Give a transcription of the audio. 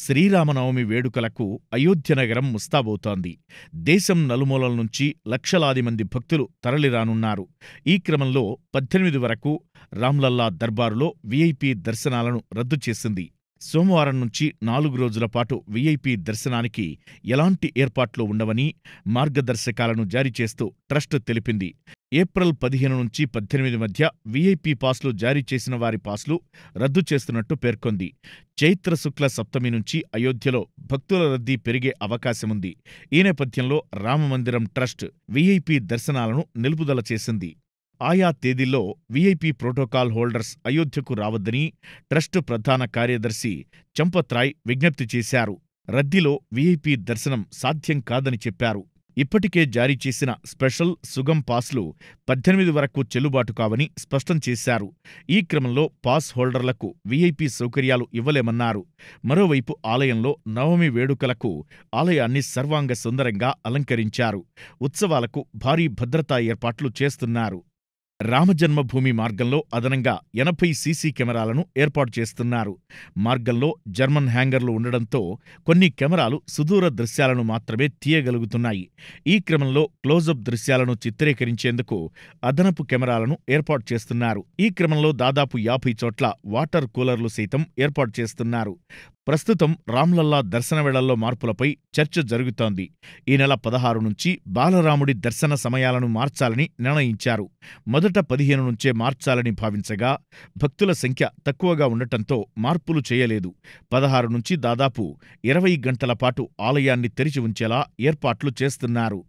శ్రీరామనవమి వేడుకలకు అయోధ్యనగరం ముస్తాబోతోంది దేశం నలుమూలల నుంచి లక్షలాది మంది భక్తులు తరలిరానున్నారు ఈ క్రమంలో పద్దెనిమిది వరకు రామ్లల్లా దర్బారులో విఐపి దర్శనాలను రద్దు చేసింది సోమవారం నుంచి నాలుగు రోజుల పాటు వీఐపీ దర్శనానికి ఎలాంటి ఏర్పాట్లు ఉండవని మార్గదర్శకాలను జారీ చేస్తూ ట్రస్ట్ తెలిపింది ఏప్రిల్ పదిహేను నుంచి పద్దెనిమిది మధ్య వీఐపీ పాస్లు జారీ చేసిన వారి పాస్లు రద్దు చేస్తున్నట్టు పేర్కొంది చైత్ర శుక్ల సప్తమి నుంచి అయోధ్యలో భక్తుల రద్దీ పెరిగే అవకాశముంది ఈ నేపథ్యంలో రామమందిరం ట్రస్ట్ వీఐపీ దర్శనాలను నిలుపుదల చేసింది ఆయా తేదీల్లో వీఐపీ ప్రోటోకాల్ హోల్డర్స్ అయోధ్యకు రావద్దని ట్రస్టు ప్రధాన కార్యదర్శి చంపత్రాయ్ విజ్ఞప్తి చేశారు రద్దీలో వీఐపీ దర్శనం సాధ్యం కాదని చెప్పారు ఇప్పటికే జారీ చేసిన స్పెషల్ సుగం పాస్లు పద్దెనిమిది వరకు చెల్లుబాటు కావని స్పష్టం చేశారు ఈ క్రమంలో పాస్ హోల్డర్లకు వీఐపీ సౌకర్యాలు ఇవ్వలేమన్నారు మరోవైపు ఆలయంలో నవమి వేడుకలకు ఆలయాన్ని సర్వాంగ సుందరంగా అలంకరించారు ఉత్సవాలకు భారీ భద్రతా ఏర్పాట్లు చేస్తున్నారు రామజన్మభూమి మార్గంలో అదనంగా ఎనభై సీసీ కెమెరాలను ఏర్పాటు చేస్తున్నారు మార్గంలో జర్మన్ హ్యాంగర్లు ఉండడంతో కొన్ని కెమెరాలు సుదూర దృశ్యాలను మాత్రమే తీయగలుగుతున్నాయి ఈ క్రమంలో క్లోజప్ దృశ్యాలను చిత్రీకరించేందుకు అదనపు కెమెరాలను ఏర్పాటు చేస్తున్నారు ఈ క్రమంలో దాదాపు యాభై చోట్ల వాటర్ కూలర్లు సైతం ఏర్పాటు చేస్తున్నారు ప్రస్తుతం రామ్లల్లా దర్శనవేళల్లో మార్పులపై చర్చ జరుగుతోంది ఈ నెల పదహారు నుంచి బాలరాముడి దర్శన సమయాలను మార్చాలని నిర్ణయించారు మొదట పదిహేను నుంచే మార్చాలని భావించగా భక్తుల సంఖ్య తక్కువగా ఉండటంతో మార్పులు చేయలేదు పదహారు నుంచి దాదాపు ఇరవై గంటల పాటు ఆలయాన్ని తెరిచి ఉంచేలా ఏర్పాట్లు చేస్తున్నారు